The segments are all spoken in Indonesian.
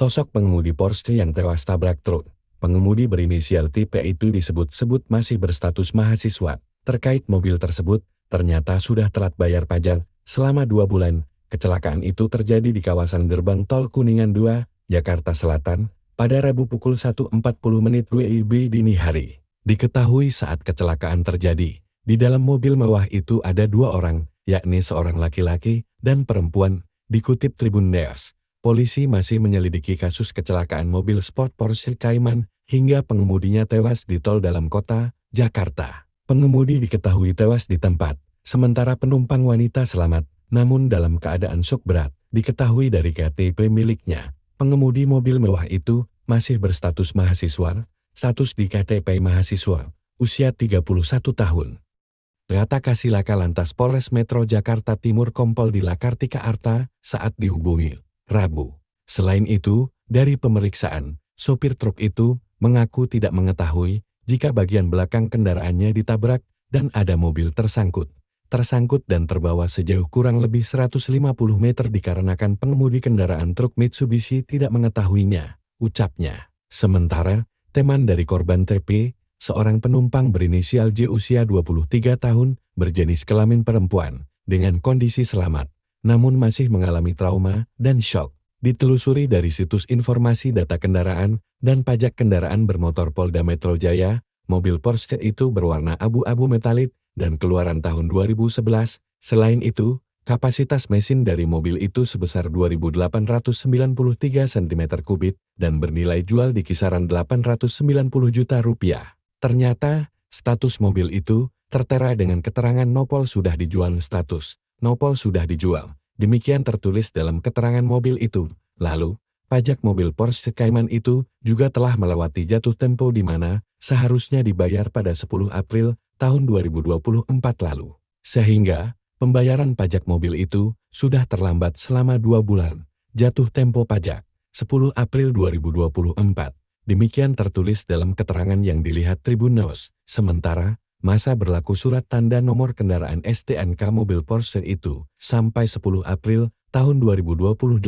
Sosok pengemudi Porsche yang tewas tabrak truk, pengemudi berinisial TP itu disebut-sebut masih berstatus mahasiswa. Terkait mobil tersebut, ternyata sudah telat bayar pajak selama dua bulan. Kecelakaan itu terjadi di kawasan gerbang tol Kuningan 2, Jakarta Selatan, pada Rabu pukul 1.40 menit WIB dini hari. Diketahui saat kecelakaan terjadi, di dalam mobil mewah itu ada dua orang, yakni seorang laki-laki dan perempuan, dikutip Tribun News polisi masih menyelidiki kasus kecelakaan mobil sport Porsche Cayman hingga pengemudinya tewas di tol dalam kota, Jakarta. Pengemudi diketahui tewas di tempat, sementara penumpang wanita selamat, namun dalam keadaan sok berat, diketahui dari KTP miliknya. Pengemudi mobil mewah itu masih berstatus mahasiswa, status di KTP mahasiswa, usia 31 tahun. Rata Kasilaka Lantas Polres Metro Jakarta Timur Kompol di Lakartika Arta saat dihubungi. Rabu. Selain itu, dari pemeriksaan, sopir truk itu mengaku tidak mengetahui jika bagian belakang kendaraannya ditabrak dan ada mobil tersangkut. Tersangkut dan terbawa sejauh kurang lebih 150 meter dikarenakan pengemudi kendaraan truk Mitsubishi tidak mengetahuinya, ucapnya. Sementara, teman dari korban TP, seorang penumpang berinisial J usia 23 tahun, berjenis kelamin perempuan, dengan kondisi selamat namun masih mengalami trauma dan shock. Ditelusuri dari situs informasi data kendaraan dan pajak kendaraan bermotor Polda Metro Jaya, mobil Porsche itu berwarna abu-abu metalik dan keluaran tahun 2011. Selain itu, kapasitas mesin dari mobil itu sebesar 2.893 cm3 dan bernilai jual di kisaran 890 juta rupiah. Ternyata, status mobil itu tertera dengan keterangan nopol sudah dijual status. Nopol sudah dijual. Demikian tertulis dalam keterangan mobil itu. Lalu, pajak mobil Porsche Cayman itu juga telah melewati jatuh tempo di mana seharusnya dibayar pada 10 April tahun 2024 lalu. Sehingga, pembayaran pajak mobil itu sudah terlambat selama dua bulan. Jatuh tempo pajak, 10 April 2024. Demikian tertulis dalam keterangan yang dilihat Tribun News. Sementara, masa berlaku surat tanda nomor kendaraan STNK mobil Porsche itu sampai 10 April tahun 2028.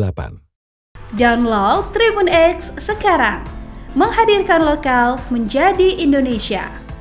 Download Tribun X sekarang. Menghadirkan lokal menjadi Indonesia.